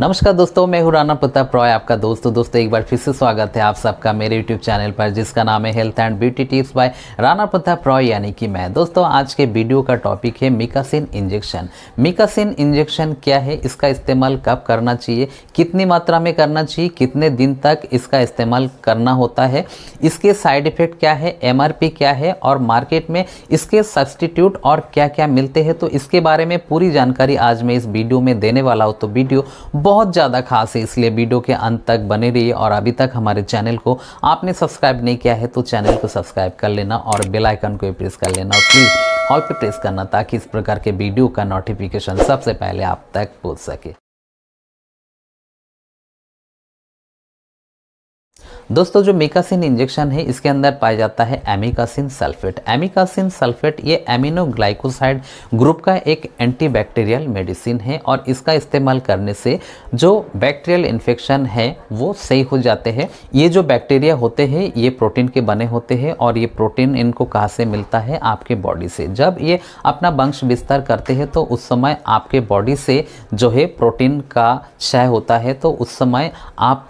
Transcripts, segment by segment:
नमस्कार दोस्तों मैं हूँ राना प्रताप रॉय आपका दोस्त तो दोस्तों एक बार फिर से स्वागत है आप सबका मेरे यूट्यूब चैनल पर जिसका नाम है health and beauty tips by Rana Pratap Roy यानी कि मैं दोस्तों आज के वीडियो का टॉपिक है मिकासिन इंजेक्शन मिकासिन इंजेक्शन क्या है इसका इस्तेमाल कब करना चाहिए कितनी मात्रा में करना चाहिए कितने दिन तक इसका इस्तेमाल करना होता है इसके साइड इफेक्ट क्या है एम क्या है और मार्केट में इसके सब्सटीट्यूट और क्या क्या मिलते हैं तो इसके बारे में पूरी जानकारी आज मैं इस वीडियो में देने वाला हूँ तो वीडियो बहुत ज़्यादा खास है इसलिए वीडियो के अंत तक बने रहिए और अभी तक हमारे चैनल को आपने सब्सक्राइब नहीं किया है तो चैनल को सब्सक्राइब कर लेना और बेलाइकन को प्रेस कर लेना और प्लीज़ ऑल पे प्रेस करना ताकि इस प्रकार के वीडियो का नोटिफिकेशन सबसे पहले आप तक पहुँच सके दोस्तों जो मेकासिन इंजेक्शन है इसके अंदर पाया जाता है एमिकासिन सल्फेट एमिकासिन सल्फेट ये एमिनो ग्लाइकोसाइड ग्रुप का एक एंटीबैक्टीरियल मेडिसिन है और इसका इस्तेमाल करने से जो बैक्टीरियल इन्फेक्शन है वो सही हो जाते हैं ये जो बैक्टीरिया होते हैं ये प्रोटीन के बने होते हैं और ये प्रोटीन इनको कहाँ से मिलता है आपके बॉडी से जब ये अपना वंश विस्तार करते हैं तो उस समय आपके बॉडी से जो है प्रोटीन का क्षय होता है तो उस समय आप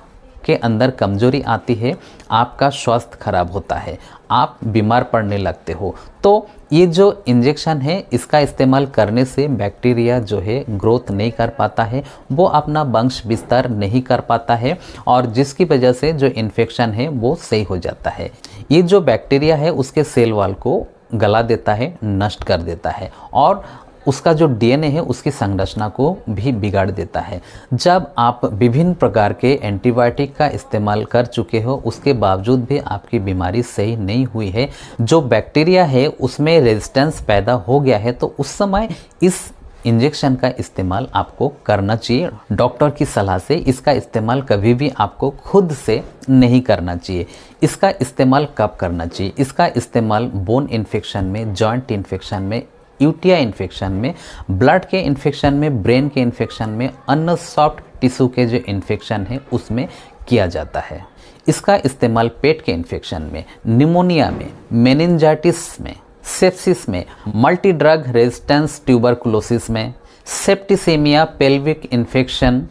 आपके अंदर कमजोरी आती है आपका स्वास्थ्य खराब होता है आप बीमार पड़ने लगते हो तो ये जो इंजेक्शन है इसका इस्तेमाल करने से बैक्टीरिया जो है ग्रोथ नहीं कर पाता है वो अपना वंश विस्तार नहीं कर पाता है और जिसकी वजह से जो इन्फेक्शन है वो सही हो जाता है ये जो बैक्टीरिया है उसके सेल वाल को गला देता है नष्ट कर देता है और उसका जो डीएनए है उसकी संरचना को भी बिगाड़ देता है जब आप विभिन्न प्रकार के एंटीबायोटिक का इस्तेमाल कर चुके हो उसके बावजूद भी आपकी बीमारी सही नहीं हुई है जो बैक्टीरिया है उसमें रेजिस्टेंस पैदा हो गया है तो उस समय इस इंजेक्शन का इस्तेमाल आपको करना चाहिए डॉक्टर की सलाह से इसका इस्तेमाल कभी भी आपको खुद से नहीं करना चाहिए इसका इस्तेमाल कब करना चाहिए इसका इस्तेमाल बोन इन्फेक्शन में जॉइंट इन्फेक्शन में यूटीआई इन्फेक्शन में ब्लड के इन्फेक्शन में ब्रेन के इन्फेक्शन में अन्य सॉफ्ट टिश्यू के जो इन्फेक्शन है उसमें किया जाता है इसका इस्तेमाल पेट के इन्फेक्शन में निमोनिया में मेनिनजाइटिस में सेप्सिस में मल्टी ड्रग रेजिस्टेंस ट्यूबरकुलोसिस में septicaemia pelvic infection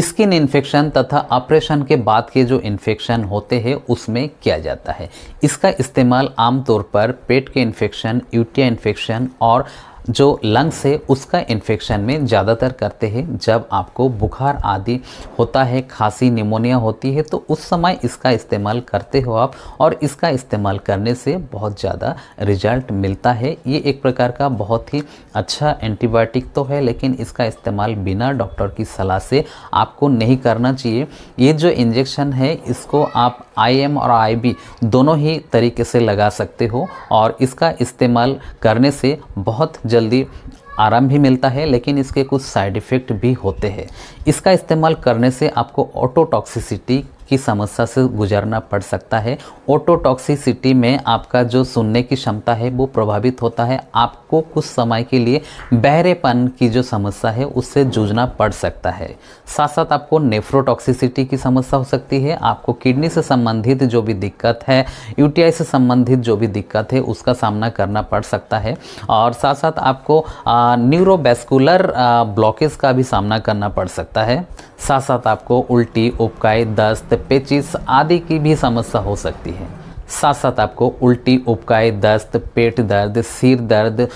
skin infection तथा ऑपरेशन के बाद के जो इन्फेक्शन होते हैं उसमें किया जाता है इसका इस्तेमाल आमतौर पर पेट के इन्फेक्शन यूटिया इन्फेक्शन और जो लंग्स है उसका इन्फेक्शन में ज़्यादातर करते हैं जब आपको बुखार आदि होता है खांसी निमोनिया होती है तो उस समय इसका इस्तेमाल करते हो आप और इसका इस्तेमाल करने से बहुत ज़्यादा रिजल्ट मिलता है ये एक प्रकार का बहुत ही अच्छा एंटीबायोटिक तो है लेकिन इसका इस्तेमाल बिना डॉक्टर की सलाह से आपको नहीं करना चाहिए ये जो इंजेक्शन है इसको आप आई और आई दोनों ही तरीके से लगा सकते हो और इसका इस्तेमाल करने से बहुत जल्दी आराम भी मिलता है लेकिन इसके कुछ साइड इफ़ेक्ट भी होते हैं इसका इस्तेमाल करने से आपको ऑटोटॉक्सिसिटी की समस्या से गुजरना पड़ सकता है ऑटोटॉक्सिसिटी में आपका जो सुनने की क्षमता है वो प्रभावित होता है आपको कुछ समय के लिए बहरेपन की जो समस्या है उससे जूझना पड़ सकता है साथ साथ आपको नेफ्रोटॉक्सिसिटी की समस्या हो सकती है आपको किडनी से संबंधित जो भी दिक्कत है यूटीआई से संबंधित जो भी दिक्कत है उसका सामना करना पड़ सकता है और साथ साथ आपको न्यूरोबेस्कुलर ब्लॉकेज का भी सामना करना पड़ सकता है साथ साथ आपको उल्टी उपकाय दस्त पेचिस आदि की भी समस्या हो सकती है साथ साथ आपको उल्टी उपकाय दस्त पेट दर्द सिर दर्द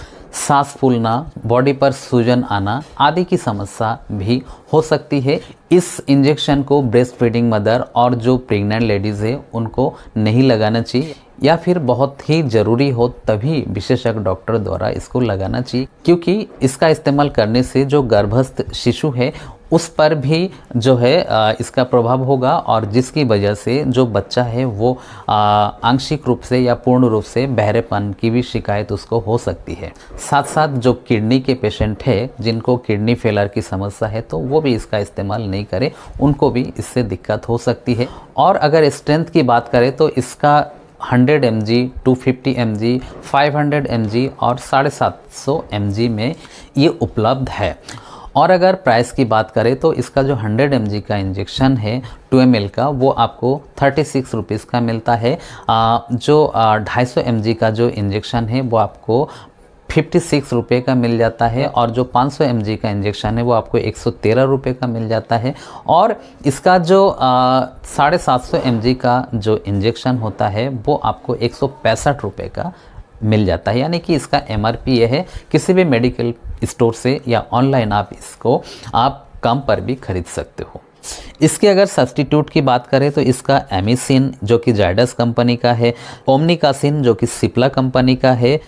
सांस फूलना बॉडी पर सूजन आना आदि की समस्या भी हो सकती है इस इंजेक्शन को ब्रेस्ट फीडिंग मदर और जो प्रेग्नेंट लेडीज़ है उनको नहीं लगाना चाहिए या फिर बहुत ही ज़रूरी हो तभी विशेषज्ञ डॉक्टर द्वारा इसको लगाना चाहिए क्योंकि इसका इस्तेमाल करने से जो गर्भस्थ शिशु है उस पर भी जो है इसका प्रभाव होगा और जिसकी वजह से जो बच्चा है वो आंशिक रूप से या पूर्ण रूप से बहरेपन की भी शिकायत उसको हो सकती है साथ साथ जो किडनी के पेशेंट है जिनको किडनी फेलर की समस्या है तो वो भी इसका इस्तेमाल नहीं करें उनको भी इससे दिक्कत हो सकती है और अगर स्ट्रेंथ की बात करें तो इसका 100 M G two fifty M G five hundred M G और साढ़े सात सौ एम जी में ये उपलब्ध है और अगर प्राइस की बात करें तो इसका जो 100 एम का इंजेक्शन है 2 एम का वो आपको थर्टी सिक्स रुपीज़ का मिलता है जो ढाई सौ एम का जो इंजेक्शन है वो आपको फिफ्टी सिक्स रुपये का मिल जाता है और जो पाँच सौ एम जी का इंजेक्शन है वो आपको एक सौ तेरह रुपये का मिल जाता है और इसका जो साढ़े सात सौ एम जी का जो इंजेक्शन होता है वो आपको एक सौ पैंसठ रुपये का मिल जाता है यानी कि इसका एम आर पी ये है किसी भी मेडिकल स्टोर से या ऑनलाइन आप इसको आप कम पर भी खरीद सकते हो इसके अगर सब्सटीट्यूट की बात करें तो इसका एमिसिन जो कि जाइडस कंपनी का है ओमनिकासिन जो कि सिप्ला कंपनी का है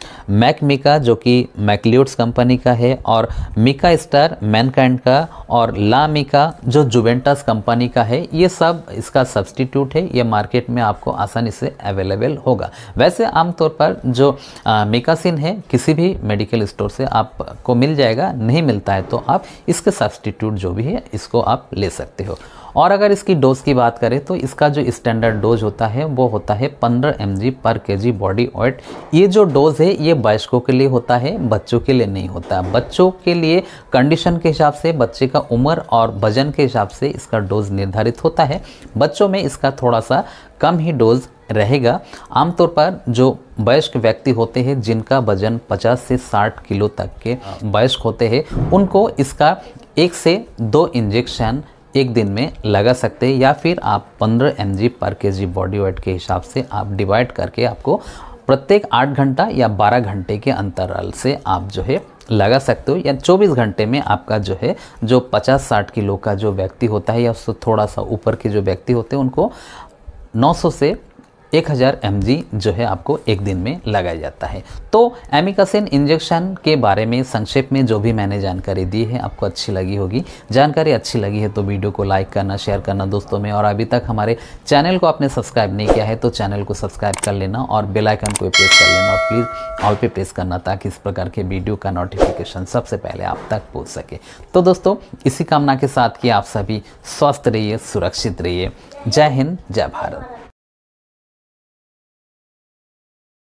मैकमिका जो कि मैकल्यूट्स कंपनी का है और मिका स्टार मैनकाइंड का और ला मिका जो जुवेंटस कंपनी का है ये सब इसका सब्सटीट्यूट है ये मार्केट में आपको आसानी से अवेलेबल होगा वैसे आमतौर पर जो मिकासिन है किसी भी मेडिकल स्टोर से आपको मिल जाएगा नहीं मिलता है तो आप इसके सब्सटीट्यूट जो भी है इसको आप ले सकते हो हो और अगर इसकी डोज की बात करें तो इसका जो स्टैंडर्ड डोज होता है वो होता है 15 एम पर के बॉडी ऑइट ये जो डोज है ये वयस्कों के लिए होता है बच्चों के लिए नहीं होता बच्चों के लिए कंडीशन के हिसाब से बच्चे का उम्र और वजन के हिसाब से इसका डोज निर्धारित होता है बच्चों में इसका थोड़ा सा कम ही डोज रहेगा आमतौर पर जो वयस्क व्यक्ति होते हैं जिनका वजन 50 से 60 किलो तक के वयस्क होते हैं उनको इसका एक से दो इंजेक्शन एक दिन में लगा सकते हैं या फिर आप 15 एम पर के जी बॉडी वेट के हिसाब से आप डिवाइड करके आपको प्रत्येक 8 घंटा या 12 घंटे के अंतराल से आप जो है लगा सकते हो या 24 घंटे में आपका जो है जो 50-60 किलो का जो व्यक्ति होता है या उससे थोड़ा सा ऊपर के जो व्यक्ति होते हैं उनको 900 से एक हज़ार एम जो है आपको एक दिन में लगाया जाता है तो एमिकासिन इंजेक्शन के बारे में संक्षेप में जो भी मैंने जानकारी दी है आपको अच्छी लगी होगी जानकारी अच्छी लगी है तो वीडियो को लाइक करना शेयर करना दोस्तों में और अभी तक हमारे चैनल को आपने सब्सक्राइब नहीं किया है तो चैनल को सब्सक्राइब कर लेना और बेलाइकन को प्रेस कर लेना और प्लीज़ ऑल पे प्रेस करना ताकि इस प्रकार के वीडियो का नोटिफिकेशन सबसे पहले आप तक पहुँच सके तो दोस्तों इसी कामना के साथ कि आप सभी स्वस्थ रहिए सुरक्षित रहिए जय हिंद जय भारत